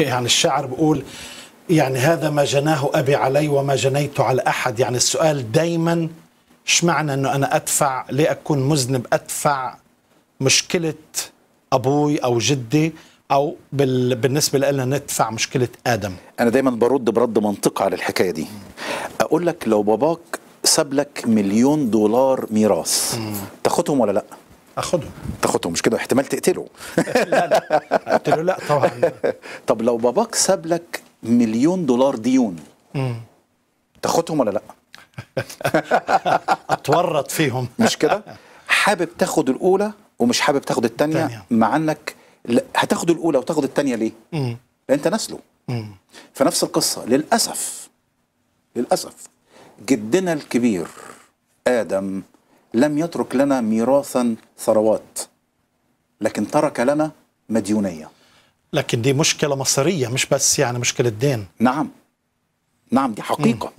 يعني الشاعر بيقول يعني هذا ما جناه أبي علي وما جنيت على أحد يعني السؤال دايما معنى أنه أنا أدفع ليه أكون مذنب أدفع مشكلة أبوي أو جدي أو بال... بالنسبة لنا ندفع مشكلة آدم أنا دايما برد برد منطقي على الحكاية دي أقول لك لو باباك ساب لك مليون دولار ميراث تاخدهم ولا لأ؟ اخدهم تاخدهم مش كده احتمال تقتله لا لا اقتله لا طبعا طب لو باباك ساب لك مليون دولار ديون تاخدهم ولا لا؟ اتورط فيهم مش كده؟ حابب تاخد الاولى ومش حابب تاخد الثانيه مع انك هتاخد الاولى وتاخد الثانيه ليه؟ لان انت نسله فنفس القصه للاسف للاسف جدنا الكبير ادم لم يترك لنا ميراثا ثروات لكن ترك لنا مديونية لكن دي مشكلة مصيرية مش بس يعني مشكلة دين نعم نعم دي حقيقة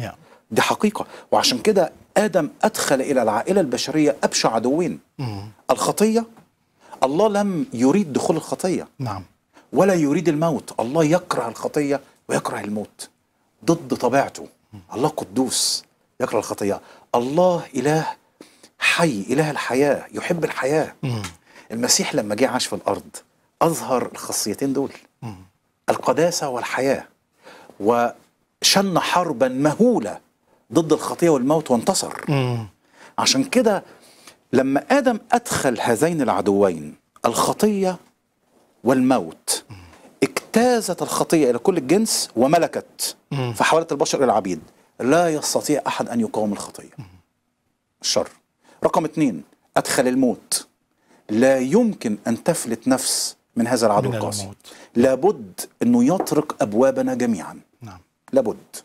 دي حقيقة وعشان كده آدم أدخل إلى العائلة البشرية أبشع عدوين الخطية الله لم يريد دخول الخطية نعم ولا يريد الموت الله يكره الخطية ويكره الموت ضد طبيعته الله قدوس يكره الخطية الله إله الحي إله الحياة يحب الحياة مم. المسيح لما جه عاش في الأرض أظهر الخاصيتين دول مم. القداسة والحياة وشن حربا مهولة ضد الخطية والموت وانتصر مم. عشان كده لما آدم أدخل هذين العدوين الخطية والموت اجتازت الخطية إلى كل الجنس وملكت فحولت البشر إلى العبيد لا يستطيع أحد أن يقاوم الخطية الشر رقم اثنين أدخل الموت لا يمكن أن تفلت نفس من هذا العدو من القاسي الموت. لابد أنه يطرق أبوابنا جميعا نعم. لابد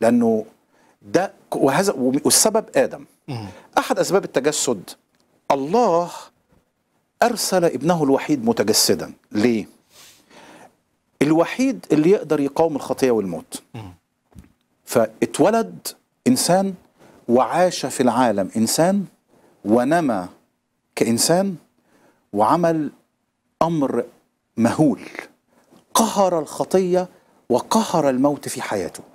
لأنه ده وهذا والسبب آدم مم. أحد أسباب التجسد الله أرسل ابنه الوحيد متجسدا ليه؟ الوحيد اللي يقدر يقاوم الخطية والموت مم. فاتولد إنسان وعاش في العالم إنسان ونمى كإنسان وعمل أمر مهول قهر الخطية وقهر الموت في حياته